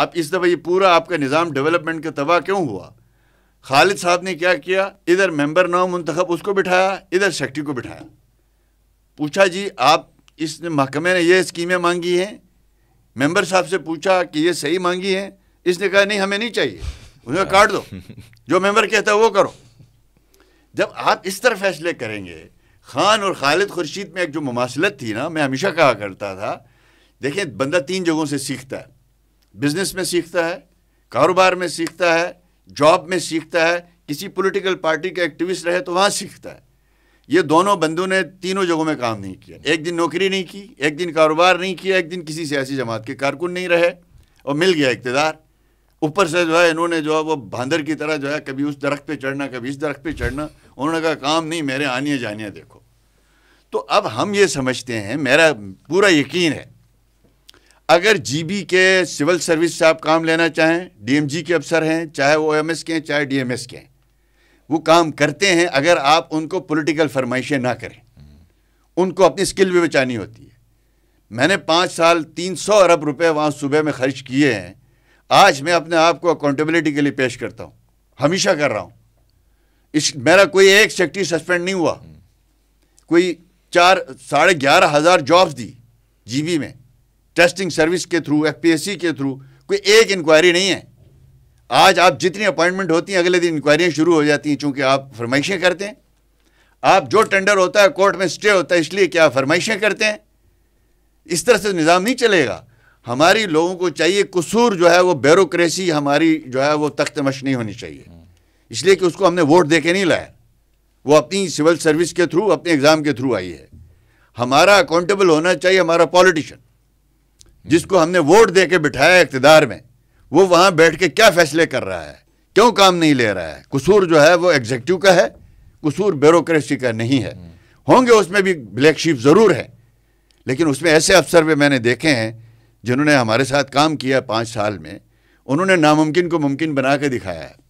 अब इस दफ़ा ये पूरा आपका निज़ाम डेवलपमेंट का तबाह क्यों हुआ खालिद साहब ने क्या किया इधर मेंबर नाव मंतखब उसको बिठाया इधर सेक्रेटरी को बिठाया पूछा जी आप इस महकमे ने यह स्कीमें मांगी हैं मेंबर साहब से पूछा कि ये सही मांगी हैं इसने कहा नहीं हमें नहीं चाहिए उन्हें अच्छा। काट दो जो मेंबर कहता है वो करो जब आप इस तरह फैसले करेंगे खान और खालिद खुर्शीद में एक जो मुमासलत थी ना मैं हमेशा कहा करता था देखें बंदा तीन जगहों से सीखता है बिजनेस में सीखता है कारोबार में सीखता है जॉब में सीखता है किसी पॉलिटिकल पार्टी का एक्टिविस्ट रहे तो वहाँ सीखता है ये दोनों बंधु ने तीनों जगहों में काम नहीं किया एक दिन नौकरी नहीं की एक दिन कारोबार नहीं किया एक दिन किसी सियासी जमात के कारकुन नहीं रहे और मिल गया इकतदार ऊपर से जो है इन्होंने जो है वो भांदर की तरह जो है कभी उस दरख्त पे चढ़ना कभी इस दरख्त पे चढ़ना उन्होंने कहा काम नहीं मेरे आनिए जानिया देखो तो अब हम ये समझते हैं मेरा पूरा यकीन है अगर जीबी के सिविल सर्विस से आप काम लेना चाहें डीएमजी के अफसर हैं चाहे वो एमएस के हैं चाहे डीएमएस के हैं वो काम करते हैं अगर आप उनको पॉलिटिकल फरमाइशें ना करें उनको अपनी स्किल भी बचानी होती है मैंने पाँच साल तीन सौ अरब रुपए वहाँ सूबे में खर्च किए हैं आज मैं अपने आप को अकाउंटेबिलिटी के लिए पेश करता हूँ हमेशा कर रहा हूँ इस मेरा कोई एक सेक्टरी सस्पेंड नहीं हुआ कोई चार साढ़े ग्यारह हज़ार जॉब्स दी जीबी में टेस्टिंग सर्विस के थ्रू एफपीएससी के थ्रू कोई एक इंक्वायरी नहीं है आज आप जितनी अपॉइंटमेंट होती हैं अगले दिन इंक्वायरियाँ शुरू हो जाती हैं चूँकि आप फरमाइशें करते हैं आप जो टेंडर होता है कोर्ट में स्टे होता है इसलिए क्या फरमाइशें करते हैं इस तरह से निज़ाम नहीं चलेगा हमारी लोगों को चाहिए कसूर जो है वो बेरोक्रेसी हमारी जो है वो तख्त मश नहीं होनी चाहिए इसलिए कि उसको हमने वोट दे के नहीं लाया वो अपनी सिविल सर्विस के थ्रू अपने एग्ज़ाम के थ्रू आई है हमारा अकाउंटेबल होना चाहिए हमारा पॉलिटिशन जिसको हमने वोट दे के बिठाया इकतदार में वो वहाँ बैठ के क्या फैसले कर रहा है क्यों काम नहीं ले रहा है कसूर जो है वो एग्जेक्टिव का है कसूर ब्यूरोक्रेसी का नहीं है होंगे उसमें भी ब्लैक शीप ज़रूर है लेकिन उसमें ऐसे अफसर भी मैंने देखे हैं जिन्होंने हमारे साथ काम किया पाँच साल में उन्होंने नामुमकिन को मुमकिन बना के दिखाया है